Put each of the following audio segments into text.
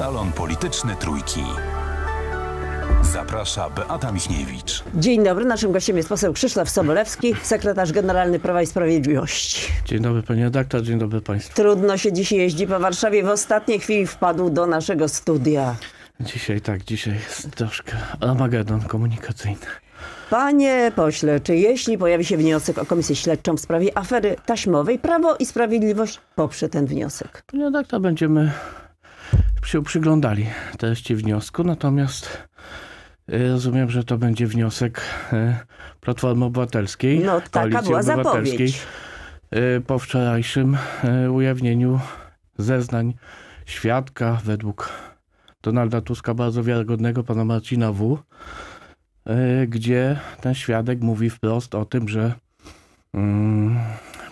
Salon Polityczny Trójki. Zaprasza Beata Michniewicz. Dzień dobry, naszym gościem jest poseł Krzysztof Sobolewski, sekretarz generalny Prawa i Sprawiedliwości. Dzień dobry panie redaktor, dzień dobry państwu. Trudno się dzisiaj jeździ po Warszawie, w ostatniej chwili wpadł do naszego studia. Dzisiaj tak, dzisiaj jest troszkę Armagedon komunikacyjny. Panie pośle, czy jeśli pojawi się wniosek o komisję śledczą w sprawie afery taśmowej, Prawo i Sprawiedliwość poprze ten wniosek? Panie redaktor, będziemy się przyglądali treści wniosku, natomiast e, rozumiem, że to będzie wniosek e, Platformy Obywatelskiej, no, taka Koalicji była Obywatelskiej zapowiedź. E, po wczorajszym ujawnieniu zeznań świadka według Donalda Tuska bardzo wiarygodnego pana Marcina W., gdzie ten świadek mówi wprost o tym, że mm,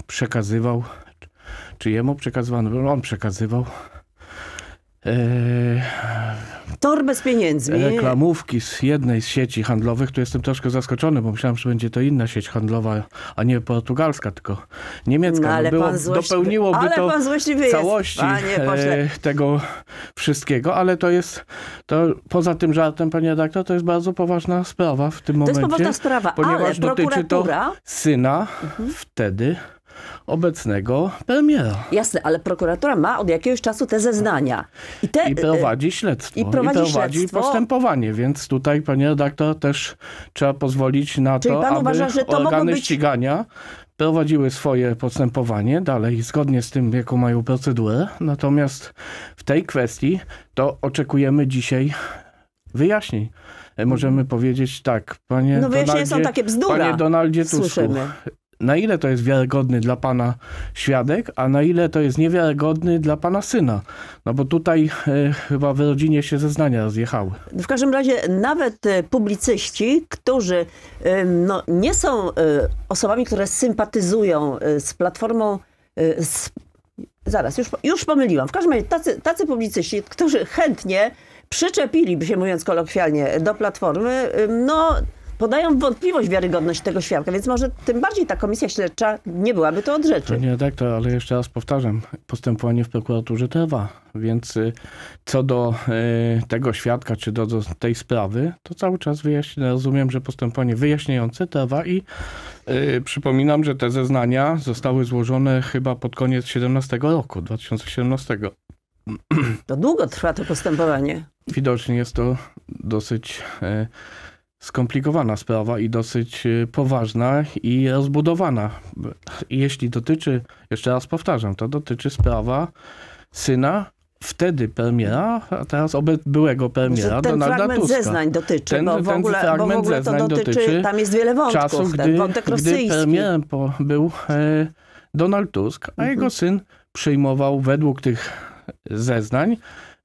przekazywał, czy jemu przekazywano, on przekazywał Eee, Torbę z pieniędzmi. Reklamówki z jednej z sieci handlowych. Tu jestem troszkę zaskoczony, bo myślałem, że będzie to inna sieć handlowa, a nie portugalska, tylko niemiecka. No, no ale było, pan złośliwy, dopełniłoby ale to pan całości jest, eee, tego wszystkiego, ale to jest, to poza tym żartem, panie redaktor, to jest bardzo poważna sprawa w tym to momencie. To jest poważna sprawa, ponieważ ale dotyczy to syna mhm. wtedy obecnego premiera. Jasne, ale prokuratura ma od jakiegoś czasu te zeznania. I, te, I y, prowadzi śledztwo. I prowadzi, i prowadzi śledztwo. postępowanie, więc tutaj, panie redaktor, też trzeba pozwolić na Czyli to, pan aby uważa, że to organy być... ścigania prowadziły swoje postępowanie dalej zgodnie z tym, jaką mają procedurę. Natomiast w tej kwestii to oczekujemy dzisiaj wyjaśnień. E, możemy powiedzieć tak, panie No wyjaśnienia Donaldzie, są takie bzdura. Panie Donaldzie Tusku, Słyszymy na ile to jest wiarygodny dla Pana świadek, a na ile to jest niewiarygodny dla Pana syna. No bo tutaj e, chyba w rodzinie się zeznania rozjechały. W każdym razie nawet e, publicyści, którzy y, no, nie są y, osobami, które sympatyzują z Platformą, z, zaraz, już, już pomyliłam. W każdym razie tacy, tacy publicyści, którzy chętnie przyczepiliby się, mówiąc kolokwialnie, do Platformy, no podają wątpliwość wiarygodność tego świadka, więc może tym bardziej ta komisja śledcza nie byłaby to od rzeczy. Panie redaktor, ale jeszcze raz powtarzam, postępowanie w prokuraturze trwa, więc y, co do y, tego świadka, czy do, do tej sprawy, to cały czas wyjaśnię, rozumiem, że postępowanie wyjaśniające trwa i y, przypominam, że te zeznania zostały złożone chyba pod koniec 17 roku, 2017. To długo trwa to postępowanie. Widocznie jest to dosyć skomplikowana sprawa i dosyć e, poważna i rozbudowana. Jeśli dotyczy, jeszcze raz powtarzam, to dotyczy sprawa syna wtedy premiera, a teraz byłego premiera ten Donalda fragment zeznań dotyczy, ten, bo, w ogóle, fragment bo w ogóle to dotyczy, dotyczy, tam jest wiele wątków, czasu, gdy, ten wątek rosyjski. premierem po, był e, Donald Tusk, a mhm. jego syn przyjmował według tych zeznań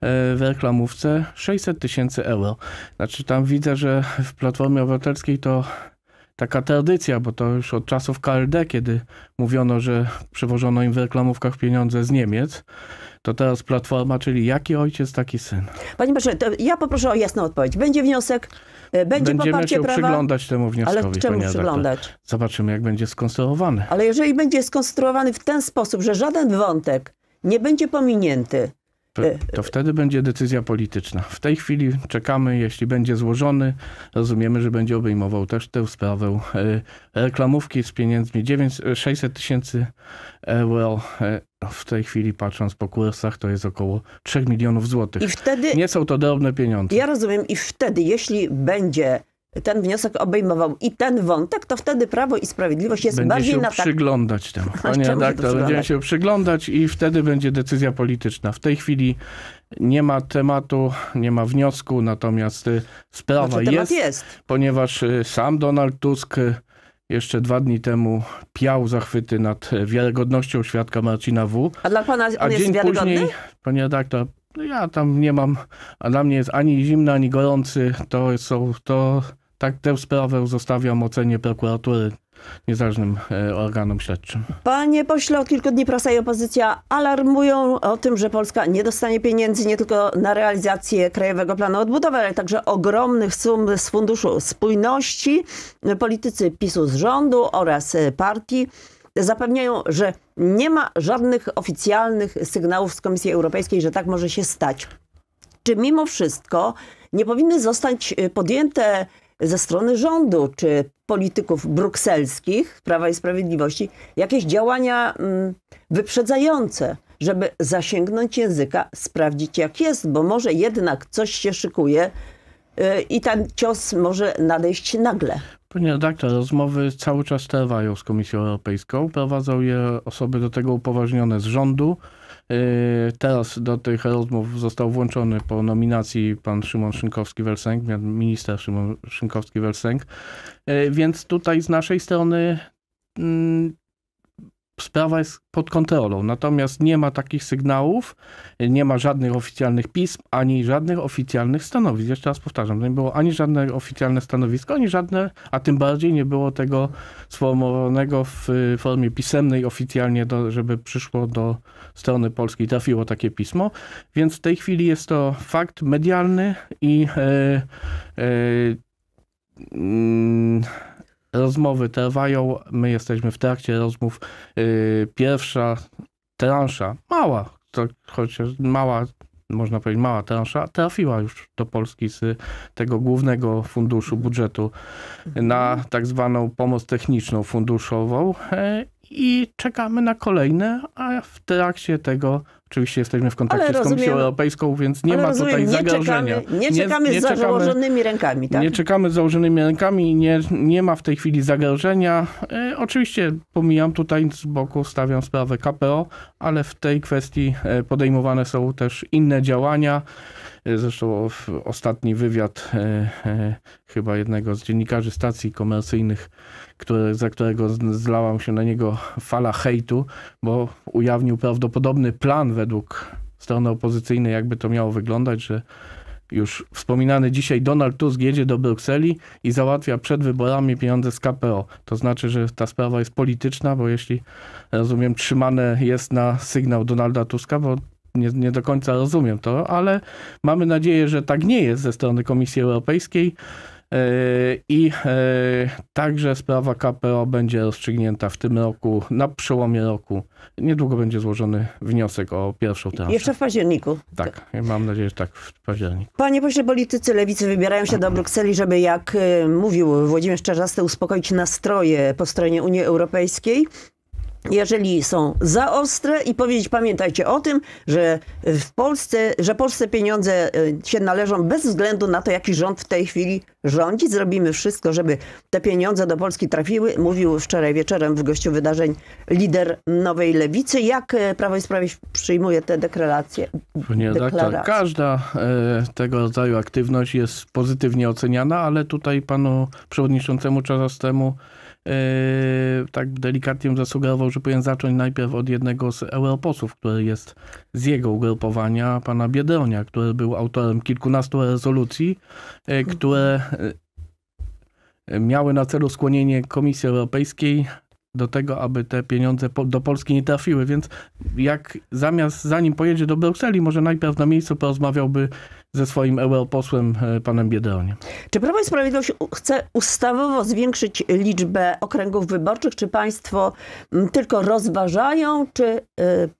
E, w reklamówce 600 tysięcy euro. Znaczy tam widzę, że w Platformie Obywatelskiej to taka tradycja, bo to już od czasów KLD, kiedy mówiono, że przewożono im w reklamówkach pieniądze z Niemiec, to teraz Platforma, czyli jaki ojciec, taki syn. Panie Boże, ja poproszę o jasną odpowiedź. Będzie wniosek, e, będzie Będziemy poparcie prawa? Będziemy się przyglądać temu wnioskowi. Ale czemu przyglądać? Zobaczymy, jak będzie skonstruowany. Ale jeżeli będzie skonstruowany w ten sposób, że żaden wątek nie będzie pominięty, E, to wtedy będzie decyzja polityczna. W tej chwili czekamy, jeśli będzie złożony, rozumiemy, że będzie obejmował też tę sprawę e, reklamówki z pieniędzmi 600 e, tysięcy euro. W tej chwili, patrząc po kursach, to jest około 3 milionów złotych. I wtedy... Nie są to drobne pieniądze. Ja rozumiem. I wtedy, jeśli będzie ten wniosek obejmował i ten wątek, to wtedy Prawo i Sprawiedliwość jest będzie bardziej na tak... przyglądać temu. Panie redaktor, tak, będziemy się przyglądać i wtedy będzie decyzja polityczna. W tej chwili nie ma tematu, nie ma wniosku, natomiast y, sprawa znaczy, jest, jest, ponieważ y, sam Donald Tusk y, jeszcze dwa dni temu piał zachwyty nad wiarygodnością świadka Marcina W. A dla pana on a jest dzień wiarygodny? Później, panie redaktor, no ja tam nie mam, a dla mnie jest ani zimny, ani gorący. To są, to tak tę sprawę zostawiam ocenie prokuratury niezależnym e, organom śledczym. Panie pośle, od kilku dni prasa i opozycja alarmują o tym, że Polska nie dostanie pieniędzy nie tylko na realizację Krajowego Planu Odbudowy, ale także ogromnych sum z Funduszu Spójności. Politycy PiSu z rządu oraz e, partii zapewniają, że nie ma żadnych oficjalnych sygnałów z Komisji Europejskiej, że tak może się stać. Czy mimo wszystko nie powinny zostać e, podjęte ze strony rządu czy polityków brukselskich Prawa i Sprawiedliwości jakieś działania mm, wyprzedzające, żeby zasięgnąć języka, sprawdzić jak jest, bo może jednak coś się szykuje y, i ten cios może nadejść nagle. Panie redaktor, rozmowy cały czas trwają z Komisją Europejską. Prowadzą je osoby do tego upoważnione z rządu, Y, teraz do tych rozmów został włączony po nominacji pan Szymon Szynkowski-Welsenk, minister Szymon Szynkowski-Welsenk. Y, więc tutaj z naszej strony mm, sprawa jest pod kontrolą. Natomiast nie ma takich sygnałów, nie ma żadnych oficjalnych pism, ani żadnych oficjalnych stanowisk. Jeszcze raz powtarzam, nie było ani żadne oficjalne stanowisko, ani żadne, a tym bardziej nie było tego sformułowanego w formie pisemnej oficjalnie, do, żeby przyszło do strony polskiej trafiło takie pismo, więc w tej chwili jest to fakt medialny i yy, yy, rozmowy trwają. My jesteśmy w trakcie rozmów. E, pierwsza transza, mała, to chociaż mała, można powiedzieć mała transza, trafiła już do Polski z tego głównego funduszu budżetu na mhm. tak zwaną pomoc techniczną funduszową i czekamy na kolejne, a w trakcie tego oczywiście jesteśmy w kontakcie rozumiem, z Komisją Europejską, więc nie ma rozumiem, tutaj nie zagrożenia. Czekamy, nie czekamy nie, z założonymi rękami, tak? Nie czekamy z założonymi rękami, nie, nie ma w tej chwili zagrożenia. E, oczywiście pomijam tutaj z boku, stawiam sprawę KPO, ale w tej kwestii e, podejmowane są też inne działania. Zresztą ostatni wywiad e, e, chyba jednego z dziennikarzy stacji komercyjnych, za którego zlałam się na niego fala hejtu, bo ujawnił prawdopodobny plan według strony opozycyjnej, jakby to miało wyglądać, że już wspominany dzisiaj Donald Tusk jedzie do Brukseli i załatwia przed wyborami pieniądze z KPO. To znaczy, że ta sprawa jest polityczna, bo jeśli rozumiem, trzymane jest na sygnał Donalda Tuska, bo nie, nie do końca rozumiem to, ale mamy nadzieję, że tak nie jest ze strony Komisji Europejskiej. E, I e, także sprawa KPO będzie rozstrzygnięta w tym roku, na przełomie roku. Niedługo będzie złożony wniosek o pierwszą transzę. Jeszcze w październiku. Tak, mam nadzieję, że tak w październiku. Panie pośle, politycy lewicy wybierają się do Brukseli, żeby jak e, mówił Włodzimierz Czarzasty uspokoić nastroje po stronie Unii Europejskiej jeżeli są za ostre i powiedzieć pamiętajcie o tym, że w Polsce, że Polsce pieniądze e, się należą bez względu na to, jaki rząd w tej chwili rządzi. Zrobimy wszystko, żeby te pieniądze do Polski trafiły. Mówił wczoraj wieczorem w gościu wydarzeń lider Nowej Lewicy. Jak e, Prawo i Sprawiedliwość przyjmuje te deklaracje? Panie każda e, tego rodzaju aktywność jest pozytywnie oceniana, ale tutaj panu przewodniczącemu czas temu Yy, tak delikatnie zasugerował, że powinien zacząć najpierw od jednego z europosłów, który jest z jego ugrupowania, pana Biedronia, który był autorem kilkunastu rezolucji, yy, które yy, miały na celu skłonienie Komisji Europejskiej do tego, aby te pieniądze po, do Polski nie trafiły, więc jak zamiast, zanim pojedzie do Brukseli, może najpierw na miejscu porozmawiałby ze swoim europosłem, e, panem Biedroniem. Czy Prawo i Sprawiedliwość chce ustawowo zwiększyć liczbę okręgów wyborczych? Czy państwo mm, tylko rozważają, czy y,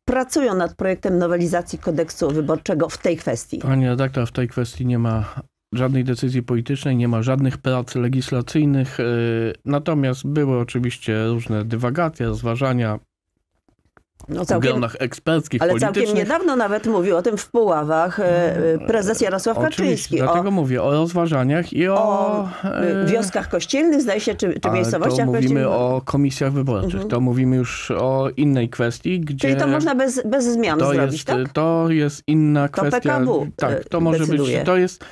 pracują nad projektem nowelizacji kodeksu wyborczego w tej kwestii? Panie redaktor, w tej kwestii nie ma żadnej decyzji politycznej, nie ma żadnych prac legislacyjnych. Y, natomiast były oczywiście różne dywagacje, rozważania no całkiem, w gronach eksperckich, Ale całkiem niedawno nawet mówił o tym w Puławach y, y, prezes Jarosław Kaczyński. dlatego o, mówię o rozważaniach i o... o wioskach kościelnych, zdaje się, czy, czy miejscowościach to mówimy kościelnych. o komisjach wyborczych. Mhm. To mówimy już o innej kwestii, gdzie... Czyli to można bez, bez zmian to zrobić, jest, tak? To jest inna kwestia. To PKW Tak, to może decyduje. być... To jest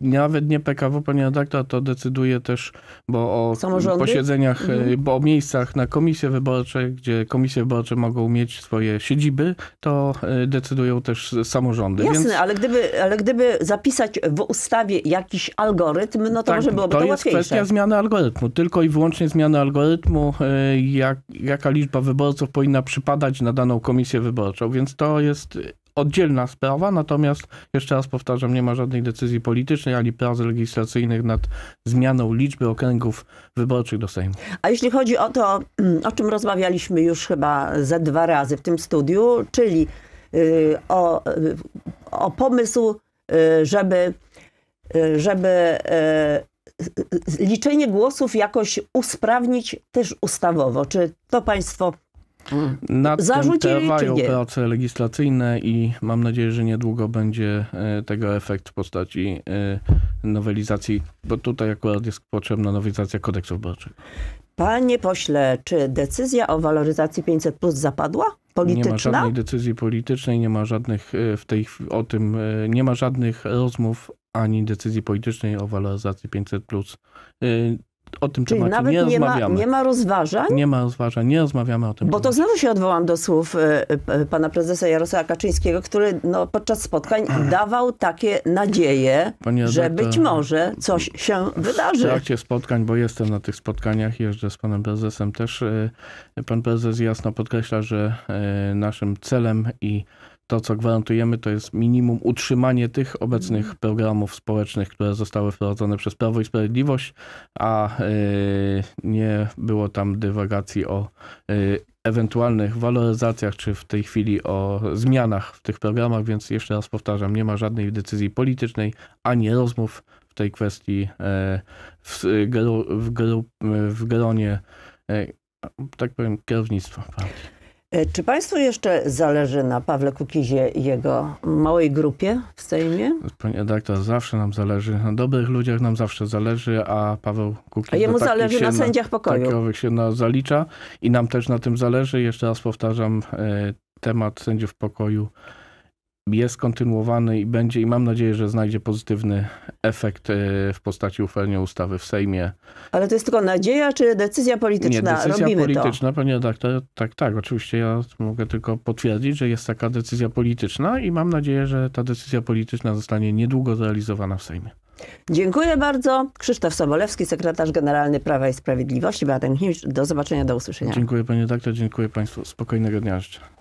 nawet nie PKW, ponieważ redaktor, to decyduje też, bo o Samorządy? posiedzeniach, mhm. E, bo o miejscach na komisje wyborcze, gdzie komisje wyborcze mogą mieć swoje siedziby, to e, decydują też samorządy. Jasne, Więc... ale, gdyby, ale gdyby zapisać w ustawie jakiś algorytm, no to tak, może byłoby to, to jest kwestia zmiany algorytmu. Tylko i wyłącznie zmiany algorytmu, e, jak, jaka liczba wyborców powinna przypadać na daną komisję wyborczą. Więc to jest oddzielna sprawa, natomiast jeszcze raz powtarzam, nie ma żadnej decyzji politycznej ani prac legislacyjnych nad zmianą liczby okręgów wyborczych do Sejmu. A jeśli chodzi o to, mm, o czym rozmawialiśmy już chyba ze dwa razy w tym studiu, czyli y, o, y, o pomysł, y, żeby, żeby liczenie głosów jakoś usprawnić też ustawowo. Czy to Państwo nad Zarzucili, tym trwają prace legislacyjne i mam nadzieję, że niedługo będzie e, tego efekt w postaci e, nowelizacji, bo tutaj akurat jest potrzebna nowelizacja kodeksu wyborczego. Panie pośle, czy decyzja o waloryzacji 500 plus zapadła? Polityczna? Nie ma żadnej decyzji politycznej, nie ma żadnych e, w tej o tym, nie ma żadnych rozmów ani decyzji politycznej o waloryzacji 500 plus o tym Czyli temacie nawet nie, nie rozmawiamy. Ma, nie ma rozważań? Nie ma rozważań, nie rozmawiamy o tym. Bo temacie. to znowu się odwołam do słów y, y, pana prezesa Jarosława Kaczyńskiego, który no, podczas spotkań dawał takie nadzieje, Panie że być może coś się wydarzy. W trakcie spotkań, bo jestem na tych spotkaniach, jeżdżę z panem prezesem też, y, pan prezes jasno podkreśla, że naszym celem i to, co gwarantujemy, to jest minimum utrzymanie tych obecnych mhm. programów społecznych, które zostały wprowadzone przez Prawo i Sprawiedliwość, a y, nie było tam dywagacji o y, ewentualnych waloryzacjach, czy w tej chwili o zmianach w tych programach, więc jeszcze raz powtarzam, nie ma żadnej decyzji politycznej ani rozmów w tej kwestii y, w, gru, w, gru, w gronie, tak powiem, kierownictwa partii. E, czy Państwu jeszcze zależy na Pawle Kukizie i jego małej grupie w Sejmie? Panie redaktor, zawsze nam zależy. Na dobrych ludziach nam zawsze zależy, a Paweł Kukiz... A jemu zależy na sędziach pokoju. Takiowych się na, zalicza i nam też na tym zależy. Jeszcze raz powtarzam, e, temat sędziów pokoju jest kontynuowany i będzie, i mam nadzieję, że znajdzie pozytywny efekt e, w postaci uchwalenia ustawy w Sejmie. Ale to jest tylko nadzieja, czy decyzja polityczna? Nie, decyzja Robimy polityczna, tak, to. panie doktor, tak, tak, oczywiście ja mogę tylko potwierdzić, że jest taka decyzja polityczna i mam nadzieję, że ta decyzja polityczna zostanie niedługo zrealizowana w Sejmie. Dziękuję bardzo. Krzysztof Sobolewski, sekretarz generalny Prawa i Sprawiedliwości. Beata Michniewicz, do zobaczenia, do usłyszenia. Dziękuję panie doktor, dziękuję państwu. Spokojnego dnia życzę.